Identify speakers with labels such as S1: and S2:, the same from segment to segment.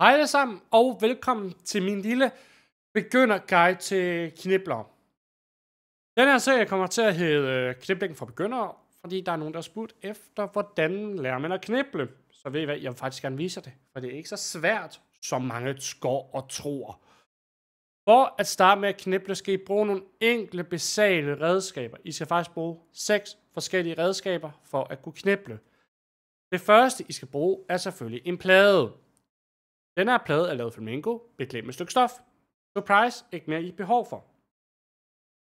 S1: Hej alle sammen, og velkommen til min lille begynderguide til knibler. Den her serie kommer til at hedde øh, Knibling for begyndere, fordi der er nogen, der har spurgt efter, hvordan lærer man at knible. Så ved I hvad, jeg vil faktisk gerne vise det, for det er ikke så svært, som mange skår og tror. For at starte med at knible, skal I bruge nogle enkle, basale redskaber. I skal faktisk bruge seks forskellige redskaber for at kunne knible. Det første, I skal bruge, er selvfølgelig en plade. Den her plade er lavet flamingo, beklædt med et stykke stof. Surprise, ikke mere I behov for.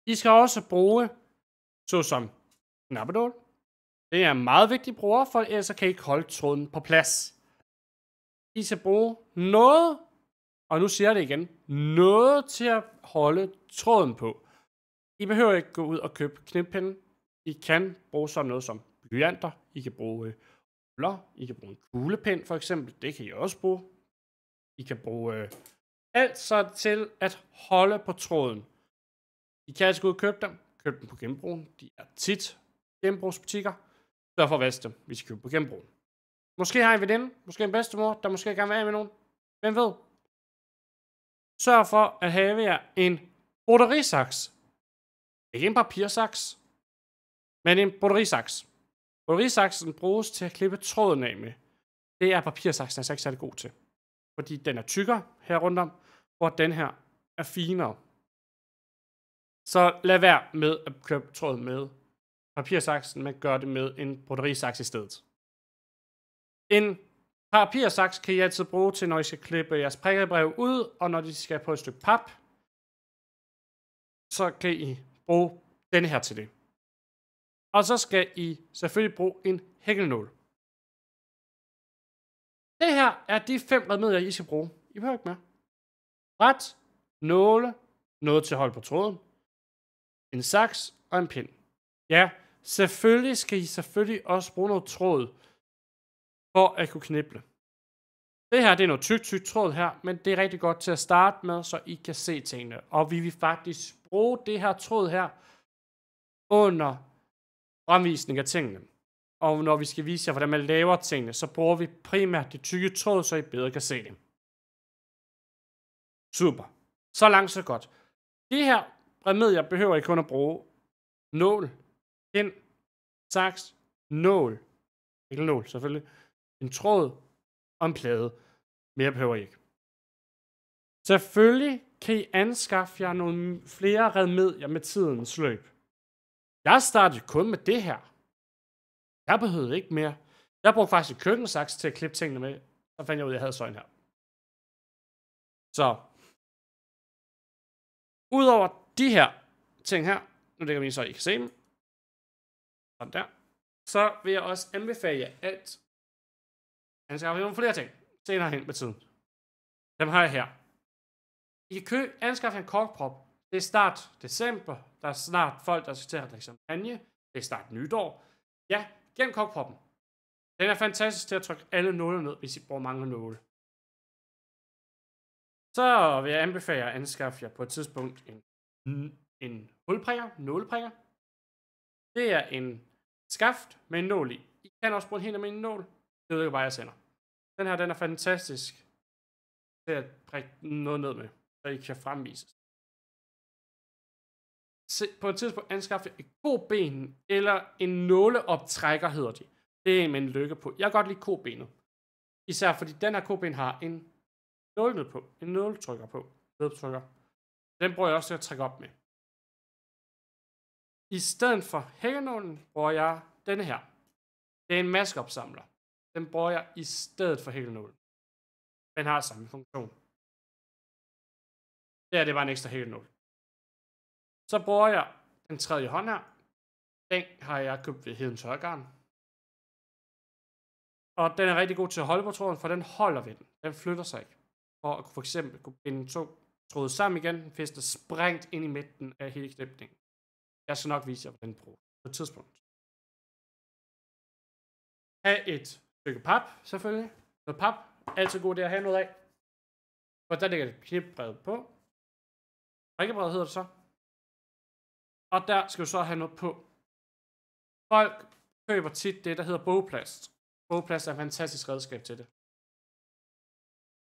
S1: I skal også bruge, såsom knappedål. Det er en meget vigtig bruger, for ellers kan I ikke holde tråden på plads. I skal bruge noget, og nu siger jeg det igen, noget til at holde tråden på. I behøver ikke gå ud og købe knippinden. I kan bruge sådan noget som blyanter. I kan bruge øh, ruller. I kan bruge en kuglepind for eksempel. Det kan I også bruge. I kan bruge øh, alt så til at holde på tråden. I kan altså gå ud og købe dem. Køb dem på genbrugen. De er tit genbrugsbutikker. Sørg for at dem, hvis I køber på genbrugen. Måske har I en veninde, måske en bedstemor, der måske gerne vil have med nogen. Hvem ved? Sørg for at have jer en broderisaks. Ikke en papirsaks, men en broderisaks. Broderisaksen bruges til at klippe tråden af med. Det er papirsaksen altså ikke særlig god til fordi den er tykkere her rundt om, hvor den her er finere. Så lad være med at købe tråd med papirsaksen, men gør det med en broderisaks i stedet. En papirsaks kan I altid bruge til, når I skal klippe jeres prikkebrev ud, og når de skal på et stykke pap,
S2: så kan I bruge denne her til det. Og så skal I selvfølgelig bruge en hækkelnål. Det her er de fem remedier, I skal bruge. I behøver ikke med. Ret,
S1: nåle, noget til at holde på tråden, en saks og en pind. Ja, selvfølgelig skal I selvfølgelig også bruge noget tråd, for at kunne knible. Det her, det er noget tyk, tyk tråd her, men det er rigtig godt til at starte med, så I kan se tingene. Og vi vil faktisk bruge det her tråd her under fremvisning af tingene og når vi skal vise jer, hvordan man laver tingene, så bruger vi primært det tykke tråd, så I bedre kan se det. Super. Så langt, så godt. Det her remedier behøver I kun at bruge nål, pind, saks, nål, ikke nål selvfølgelig, en tråd og en plade. Mere behøver I ikke. Selvfølgelig kan I anskaffe jer nogle flere remedier med tidens løb. Jeg startede kun med
S2: det her. Jeg behøvede ikke mere. Jeg brugte faktisk køkkensaks til at klippe tingene med. Så fandt jeg ud af, at jeg havde sådan her. Så. Udover de her ting her, nu lægger vi så, I kan se dem. Sådan der. Så vil jeg også anbefale jer, at have nogle flere ting senere hen med tiden. Dem har jeg her. I kan købe, anskaffe
S1: en korkprop. Det er start december. Der er snart folk, der skal til at drikke champagne. Det er start nytår. Ja, Gennem kokproppen. Den er fantastisk til at trykke alle nåle ned, hvis I bruger mange nåle. Så vil jeg anbefale at anskaffe jer på et tidspunkt en, mm. en hulpræger, nålpræger. Det er en skaft med en nål i. I kan også bruge en helt almindelig nål. Det ved jeg bare, jeg sender. Den her, den er fantastisk til at prikke noget ned med, så I kan fremvise på et tidspunkt anskaffe et ben, eller en nåleoptrækker hedder de. Det er med en lykke på. Jeg kan godt lide kobenet. Især fordi den her koben har en nåle på, en nåletrykker på, nødtrykker. Den bruger jeg også til at trække op med. I stedet for hækkenålen
S2: bruger jeg denne her. Det er en maskeopsamler. Den bruger jeg i stedet for hækkenålen. Den har samme funktion. er det bare en ekstra hækkenål. Så bruger jeg den tredje hånd her. Den har jeg købt ved Hedens Højgarn. Og den er rigtig god til at holde på tråden,
S1: for den holder ved den. Den flytter sig ikke. For at for eksempel kunne binde to tråde sammen igen, den
S2: fister sprængt ind i midten af hele knæbningen. Jeg skal nok vise jer, hvordan den bruger på et tidspunkt. Ha' et stykke pap, selvfølgelig. Noget pap. Altid god det at have noget af. Og der ligger det knipbrevet på. Rækkebrevet hedder det så. Og der skal du så have noget på.
S1: Folk køber tit det, der hedder bogplast. Bogplast er et fantastisk redskab til det.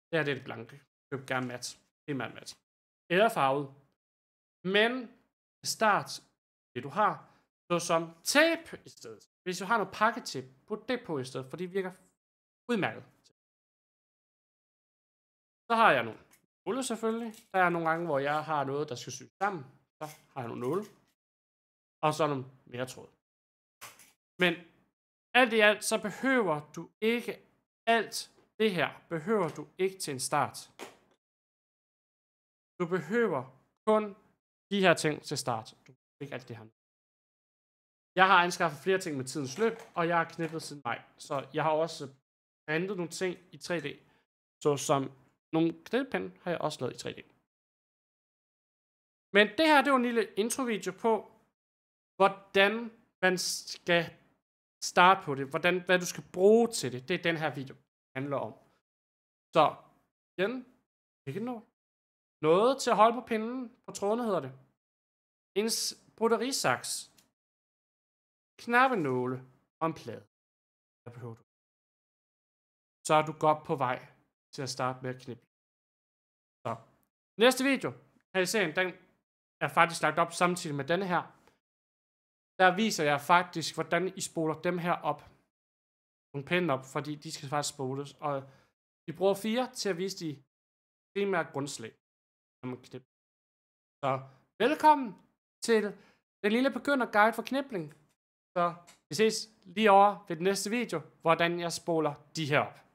S2: Det her det er det blanke. Køb gerne mat. er mat. Eller farvet. Men start det, du har. Så som
S1: tape i stedet. Hvis du har noget pakketip, put det på i stedet, for det virker udmærket.
S2: Så har jeg nogle nulle selvfølgelig. Der er nogle gange, hvor jeg har noget, der skal syes sammen. Så har jeg nogle nulle og sådan nogle mere tråd.
S1: Men alt i alt, så behøver du ikke alt det her, behøver du ikke til en start. Du behøver kun de her ting til start. Du behøver ikke alt det her. Jeg har anskaffet flere ting med tidens løb, og jeg har knippet siden maj. Så jeg har også printet nogle ting i 3D. Så som nogle knippepinde har jeg også lavet i 3D. Men det her, det var en lille introvideo på, hvordan man skal starte på det, hvordan, hvad du skal bruge til det. Det er den her video, handler om.
S2: Så igen, ikke noget. Noget til at holde på pinden, på trådene hedder det. En broderisaks. Knappenåle og en plade. Der behøver du. Så er du godt på vej til at starte med at knippe. Så. Næste video her i
S1: serien, den er faktisk lagt op samtidig med denne her der viser jeg faktisk, hvordan I spoler dem her op. Nogle pinde op, fordi de skal faktisk spoles. Og vi bruger fire til at vise de primære grundslag. Så velkommen til den lille begynder guide for knibling.
S2: Så vi ses lige over ved den næste video, hvordan jeg spoler de her op.